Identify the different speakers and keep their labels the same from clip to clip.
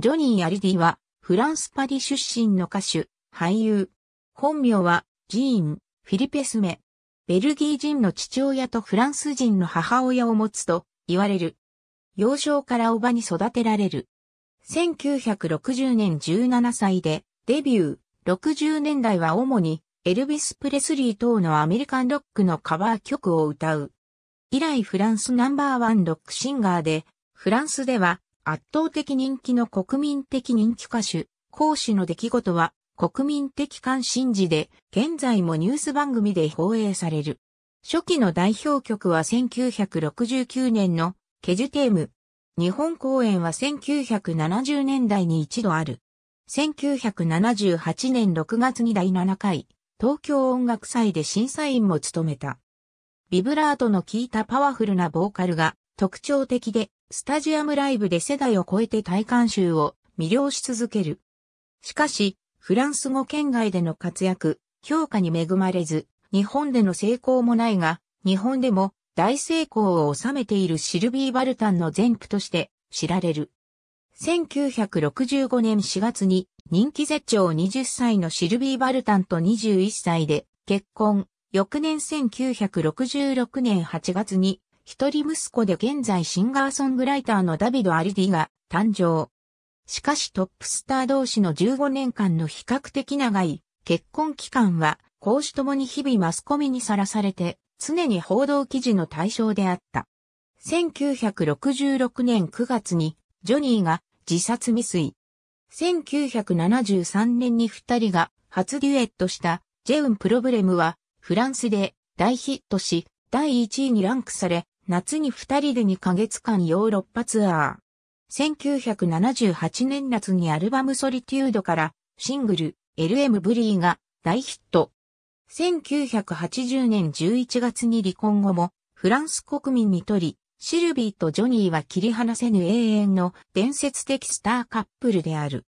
Speaker 1: ジョニー・アリディは、フランス・パリ出身の歌手、俳優。本名は、ジーン・フィリペスメ。ベルギー人の父親とフランス人の母親を持つと言われる。幼少からおばに育てられる。1960年17歳でデビュー。60年代は主にエルビス・プレスリー等のアメリカンロックのカバー曲を歌う。以来フランスナンバーワンロックシンガーで、フランスでは圧倒的人気の国民的人気歌手、講師の出来事は国民的関心事で、現在もニュース番組で放映される。初期の代表曲は1969年のケジュテーム。日本公演は1970年代に一度ある。1978年6月に第7回、東京音楽祭で審査員も務めた。ビブラートの効いたパワフルなボーカルが特徴的で、スタジアムライブで世代を超えて大観衆を魅了し続ける。しかし、フランス語圏外での活躍、評価に恵まれず、日本での成功もないが、日本でも大成功を収めているシルビー・バルタンの前夫として知られる。1965年4月に人気絶頂20歳のシルビー・バルタンと21歳で結婚。翌年1966年8月に一人息子で現在シンガーソングライターのダビド・アリディが誕生。しかしトップスター同士の15年間の比較的長い結婚期間は、公私ともに日々マスコミにさらされて、常に報道記事の対象であった。1966年9月に、ジョニーが自殺未遂。1973年に二人が初デュエットしたジェウンプロブレムはフランスで大ヒットし第1位にランクされ夏に二人で2ヶ月間ヨーロッパツアー。1978年夏にアルバムソリテュードからシングル LM ブリーが大ヒット。1980年11月に離婚後もフランス国民にとり、シルビーとジョニーは切り離せぬ永遠の伝説的スターカップルである。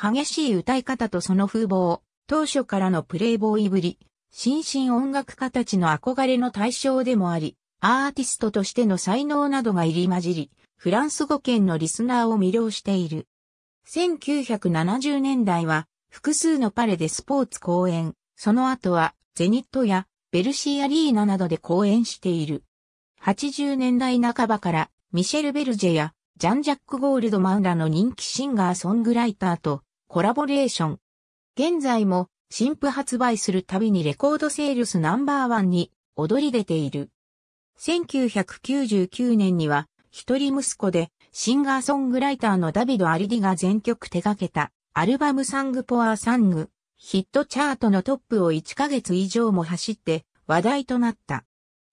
Speaker 1: 激しい歌い方とその風貌、当初からのプレイボーイぶり、新進音楽家たちの憧れの対象でもあり、アーティストとしての才能などが入り混じり、フランス語圏のリスナーを魅了している。1970年代は複数のパレでスポーツ公演、その後はゼニットやベルシーアリーナなどで公演している。80年代半ばからミシェル・ベルジェやジャン・ジャック・ゴールドマンらの人気シンガーソングライターとコラボレーション。現在も新譜発売するたびにレコードセールスナンバーワンに躍り出ている。1999年には、一人息子で、シンガーソングライターのダビド・アリディが全曲手掛けた、アルバムサング・ポアサング、ヒットチャートのトップを1ヶ月以上も走って、話題となった。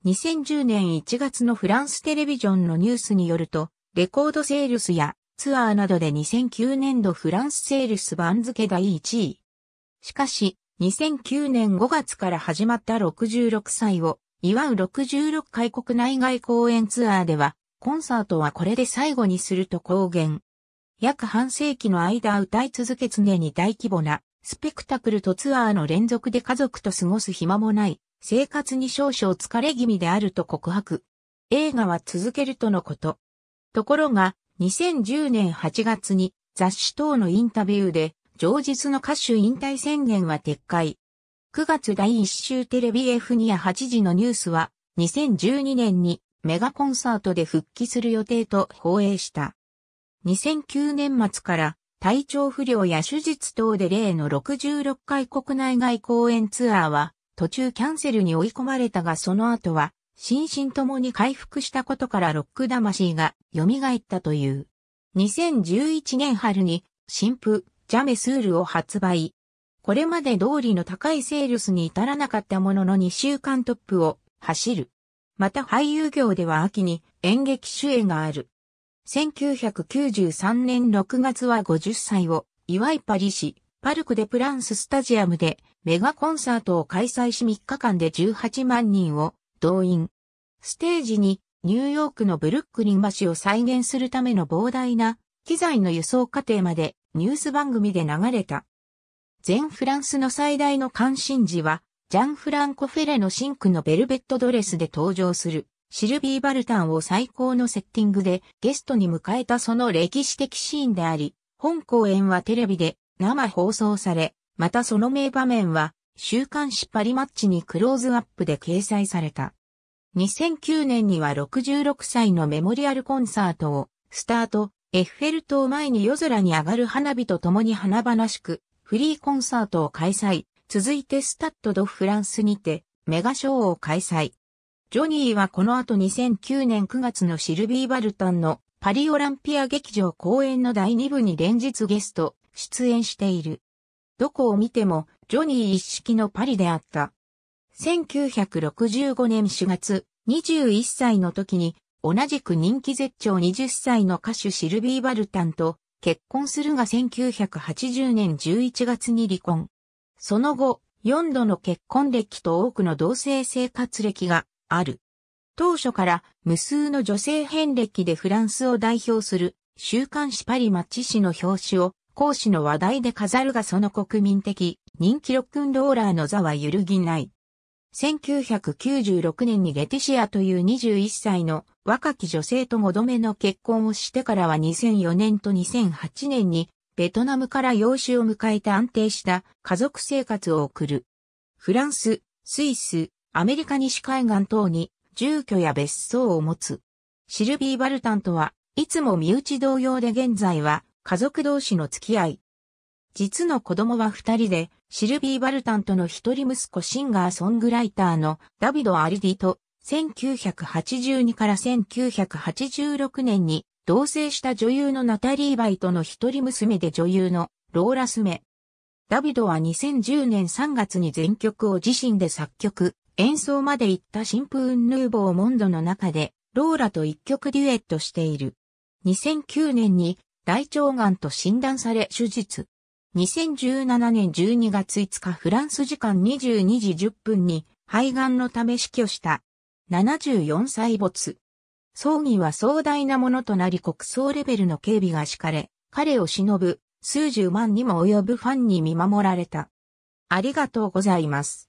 Speaker 1: 2010年1月のフランステレビジョンのニュースによると、レコードセールスやツアーなどで2009年度フランスセールス番付第1位。しかし、2009年5月から始まった66歳を祝う66回国内外公演ツアーでは、コンサートはこれで最後にすると公言。約半世紀の間歌い続け常に大規模なスペクタクルとツアーの連続で家族と過ごす暇もない生活に少々疲れ気味であると告白。映画は続けるとのこと。ところが2010年8月に雑誌等のインタビューで上日の歌手引退宣言は撤回。9月第1週テレビ F ニや8時のニュースは、2012年にメガコンサートで復帰する予定と放映した。2009年末から体調不良や手術等で例の66回国内外公演ツアーは途中キャンセルに追い込まれたがその後は心身ともに回復したことからロック魂が蘇ったという。2011年春に新婦ジャメスールを発売。これまで通りの高いセールスに至らなかったものの2週間トップを走る。また俳優業では秋に演劇主演がある。1993年6月は50歳を祝いパリ市パルクでプランススタジアムでメガコンサートを開催し3日間で18万人を動員。ステージにニューヨークのブルックリン橋を再現するための膨大な機材の輸送過程までニュース番組で流れた。全フランスの最大の関心事は、ジャン・フランコ・フェレのシンクのベルベットドレスで登場する、シルビー・バルタンを最高のセッティングでゲストに迎えたその歴史的シーンであり、本公演はテレビで生放送され、またその名場面は、週刊誌パリマッチにクローズアップで掲載された。2009年には66歳のメモリアルコンサートを、スタート、エッフェル塔前に夜空に上がる花火と共に華々しく、フリーコンサートを開催、続いてスタッド・ド・フランスにて、メガショーを開催。ジョニーはこの後2009年9月のシルビー・バルタンのパリオランピア劇場公演の第2部に連日ゲスト、出演している。どこを見ても、ジョニー一式のパリであった。1965年4月、21歳の時に、同じく人気絶頂20歳の歌手シルビー・バルタンと結婚するが1980年11月に離婚。その後、4度の結婚歴と多くの同性生活歴がある。当初から無数の女性遍歴でフランスを代表する週刊誌パリマッチ誌の表紙を講師の話題で飾るがその国民的人気ロックンローラーの座は揺るぎない。1996年にゲティシアという21歳の若き女性と5度目の結婚をしてからは2004年と2008年にベトナムから養子を迎えた安定した家族生活を送る。フランス、スイス、アメリカ西海岸等に住居や別荘を持つ。シルビー・バルタンとはいつも身内同様で現在は家族同士の付き合い。実の子供は二人でシルビー・バルタンとの一人息子シンガーソングライターのダビド・アリディと1982から1986年に同棲した女優のナタリー・バイとの一人娘で女優のローラ・スメ。ダビドは2010年3月に全曲を自身で作曲、演奏まで行ったシンーン・ヌーボーモンドの中で、ローラと一曲デュエットしている。2009年に大腸がんと診断され手術。2017年12月5日フランス時間22時10分に肺がんのため死去した。74歳没。葬儀は壮大なものとなり国葬レベルの警備が敷かれ、彼を忍ぶ数十万にも及ぶファンに見守られた。ありがとうございます。